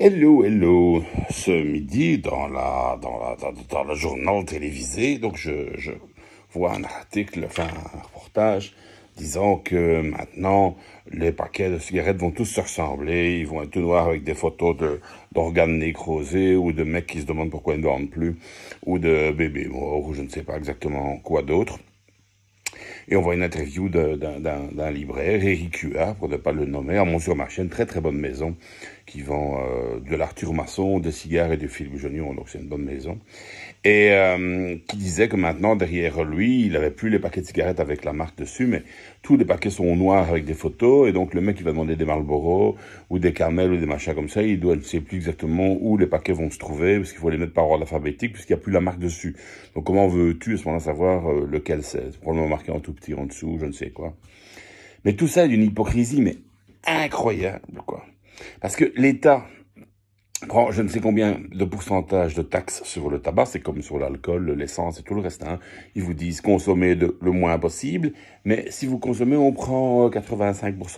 Hello, hello. Ce midi, dans la, dans la, dans, la journal télévisée, donc je, je, vois un article, enfin un reportage, disant que maintenant les paquets de cigarettes vont tous se ressembler, ils vont être tout noirs avec des photos de d'organes nécrosés ou de mecs qui se demandent pourquoi ils ne dorment plus ou de bébés morts ou je ne sais pas exactement quoi d'autre. Et on voit une interview d'un libraire, Eric Huard, pour ne pas le nommer, à Mont-sur-Marché, une très très bonne maison qui vend euh, de l'Arthur Masson, des cigares et du Philippe Jonion donc c'est une bonne maison. Et euh, qui disait que maintenant, derrière lui, il n'avait plus les paquets de cigarettes avec la marque dessus, mais tous les paquets sont noirs avec des photos, et donc le mec qui va demander des Marlboro ou des Carmel ou des machins comme ça, il ne sait plus exactement où les paquets vont se trouver, parce qu'il faut les mettre par ordre alphabétique, puisqu'il n'y a plus la marque dessus. Donc comment veux-tu à ce moment-là savoir euh, lequel c'est C'est probablement marqué en tout petit en dessous, je ne sais quoi. Mais tout ça est une hypocrisie, mais incroyable, quoi. Parce que l'État prend je ne sais combien de pourcentage de taxes sur le tabac, c'est comme sur l'alcool, l'essence et tout le reste. Hein. Ils vous disent consommez le moins possible, mais si vous consommez, on prend 85%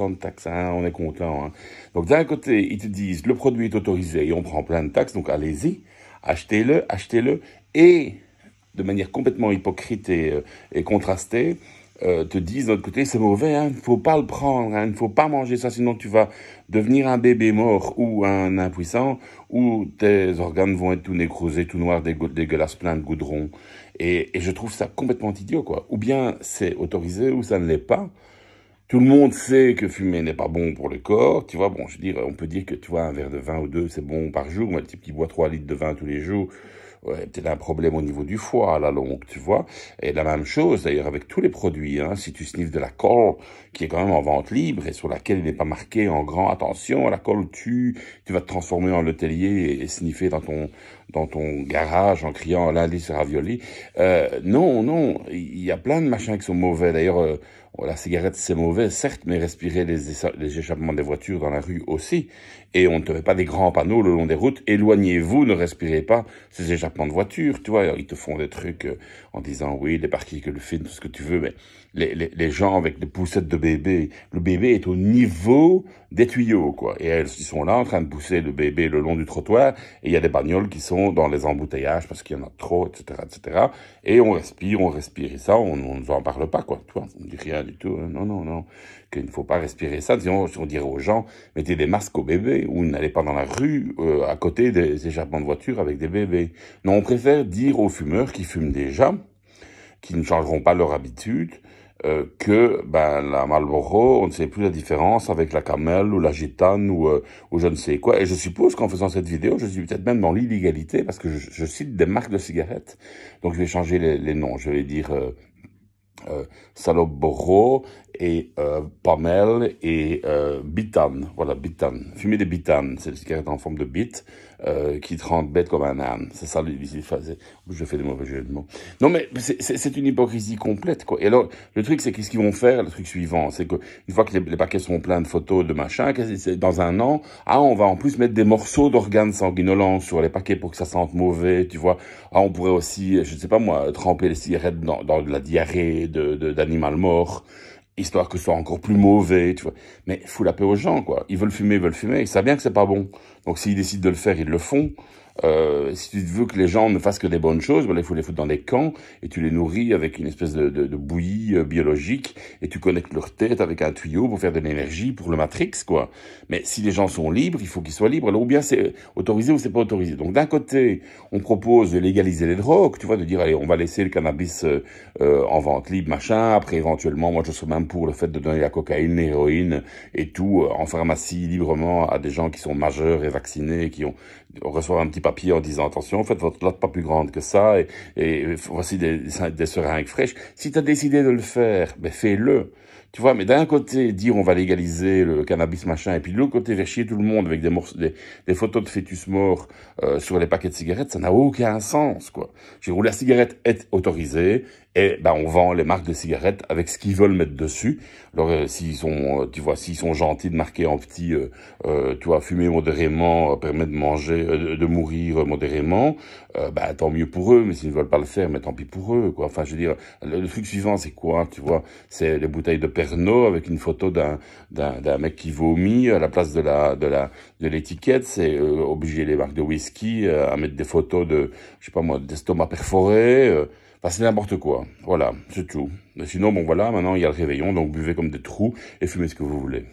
euh, de taxes, hein, on est content. Hein. Donc d'un côté, ils te disent le produit est autorisé et on prend plein de taxes, donc allez-y, achetez-le, achetez-le, et de manière complètement hypocrite et euh, contrastée, euh, te disent d'autre côté, c'est mauvais, il hein, ne faut pas le prendre, il hein, ne faut pas manger ça, sinon tu vas devenir un bébé mort ou un impuissant, ou tes organes vont être tout nécrosés, tout noirs, dégueulasses, plein de goudron. et je trouve ça complètement idiot, quoi. Ou bien c'est autorisé, ou ça ne l'est pas. Tout le monde sait que fumer n'est pas bon pour le corps. Tu vois, bon, je veux dire, on peut dire que, tu vois, un verre de vin ou deux, c'est bon par jour. Mais le type qui boit trois litres de vin tous les jours, ouais, peut-être un problème au niveau du foie à la longue, tu vois. Et la même chose, d'ailleurs, avec tous les produits. Hein, si tu sniffes de la colle, qui est quand même en vente libre et sur laquelle il n'est pas marqué en grand, attention, la colle tu, tu vas te transformer en hôtelier et, et sniffer dans ton dans ton garage en criant lundi c'est ravioli. Euh, non, non, il y a plein de machins qui sont mauvais. D'ailleurs, euh, la cigarette, c'est mauvais, certes, mais respirer les, échappements des voitures dans la rue aussi et on ne te met pas des grands panneaux le long des routes, éloignez-vous, ne respirez pas, ces échappements de voiture, tu vois, ils te font des trucs euh, en disant oui, les que le tout ce que tu veux, mais les, les, les gens avec des poussettes de bébé, le bébé est au niveau des tuyaux, quoi, et elles, ils sont là en train de pousser le bébé le long du trottoir, et il y a des bagnoles qui sont dans les embouteillages parce qu'il y en a trop, etc., etc., et on respire, on respire, et ça, on ne nous en parle pas, quoi, tu on ne dit rien du tout, hein. non, non, non, qu'il ne faut pas respirer ça, disons, on dirait aux gens, mettez des masques au bébé, ou n'allez pas dans la rue euh, à côté des échappements de voitures avec des bébés. Non, on préfère dire aux fumeurs qui fument déjà, qui ne changeront pas leur habitude, euh, que ben, la Marlboro, on ne sait plus la différence avec la Camel ou la Gitane euh, ou, je ne sais quoi. Et je suppose qu'en faisant cette vidéo, je suis peut-être même dans l'illégalité parce que je, cite des marques de cigarettes. Donc je vais changer les, noms. Je vais dire euh, Saloboro et euh, Pamel et euh, Bitan Voilà, Bitane. Fumer des Bitan c'est des cigarette en forme de bite euh, qui te rend bête comme un âne. C'est ça Je fais des mauvais jeux de mots. Non, mais c'est une hypocrisie complète, quoi. Et alors, le truc, c'est qu'est-ce qu'ils vont faire Le truc suivant, c'est que une fois que les, paquets sont pleins de photos, de machin, dans un an, ah, on va en plus mettre des morceaux d'organes sanguinolents sur les paquets pour que ça sente mauvais, tu vois. Ah, on pourrait aussi, je ne sais pas moi, tremper les cigarettes dans, dans de la diarrhée, d'animal mort, histoire que ce soit encore plus mauvais, tu vois. Mais il faut la paix aux gens, quoi. Ils veulent fumer, ils veulent fumer, ils savent bien que c'est pas bon. Donc s'ils décident de le faire, ils le font. Euh, si tu veux que les gens ne fassent que des bonnes choses, ben, il faut les foutre dans des camps et tu les nourris avec une espèce de, bouillie euh, biologique et tu connectes leur tête avec un tuyau pour faire de l'énergie pour le Matrix, quoi. Mais si les gens sont libres, il faut qu'ils soient libres. Alors ou bien c'est euh, autorisé ou c'est pas autorisé. Donc d'un côté, on propose de légaliser les drogues, tu vois, de dire allez, on va laisser le cannabis en vente libre, machin. Après éventuellement, moi je serais même pour le fait de donner la cocaïne, l'héroïne et tout en pharmacie librement à des gens qui sont majeurs et vaccinés, qui ont reçoivent un petit papier en disant attention, faites votre latte pas plus grande que ça et, voici des, seringues fraîches. Si tu as décidé de le faire, ben fais-le. Tu vois, mais d'un côté, dire on va légaliser le, cannabis, machin, et puis de l'autre côté, faire chier tout le monde avec des, morceaux, des, photos de fœtus morts euh, sur les paquets de cigarettes, ça n'a aucun sens, quoi. Je où la cigarette est autorisée, et ben on vend les marques de cigarettes avec ce qu'ils veulent mettre dessus. Alors euh, s'ils sont, euh, tu vois, s'ils sont gentils de marquer en petit, tu vois, fumer modérément permet de manger, de mourir modérément, ben tant mieux pour eux. Mais s'ils ne veulent pas le faire, mais tant pis pour eux, quoi. Enfin, je veux dire, le, truc suivant, c'est quoi, tu vois, c'est les bouteilles de avec une photo d'un mec qui vomit à la place de l'étiquette. C'est euh, obligé obliger les marques de whisky euh, à mettre des photos de je sais pas moi d'estomac perforé. Euh. Enfin, c'est n'importe quoi. Voilà, c'est tout. Mais sinon, bon, voilà, maintenant, il y a le réveillon, donc buvez comme des trous et fumez ce que vous voulez.